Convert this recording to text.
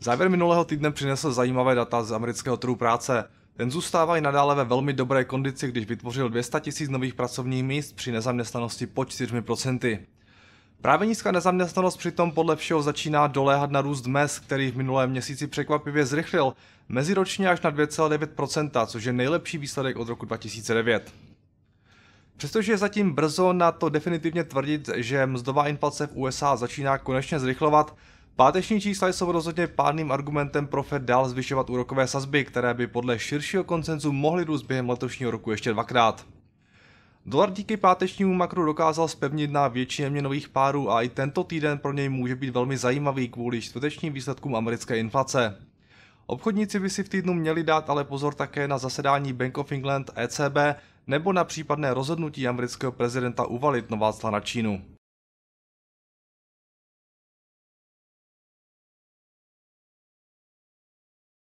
Závěr minulého týdne přinesl zajímavé data z amerického trhu práce. Ten zůstává i nadále ve velmi dobré kondici, když vytvořil 200 000 nových pracovních míst při nezaměstnanosti po 4%. Právě nízká nezaměstnanost přitom podle všeho začíná doléhat na růst mez, který v minulém měsíci překvapivě zrychlil meziročně až na 2,9%, což je nejlepší výsledek od roku 2009. Přestože je zatím brzo na to definitivně tvrdit, že mzdová inflace v USA začíná konečně zrychlovat, Páteční čísla jsou rozhodně pádným argumentem pro Fed dál zvyšovat úrokové sazby, které by podle širšího koncenzu mohly růst během letošního roku ještě dvakrát. Dolar díky pátečnímu makru dokázal spevnit na většině měnových párů a i tento týden pro něj může být velmi zajímavý kvůli čtvrtečním výsledkům americké inflace. Obchodníci by si v týdnu měli dát ale pozor také na zasedání Bank of England ECB nebo na případné rozhodnutí amerického prezidenta uvalit nová cla na Čínu.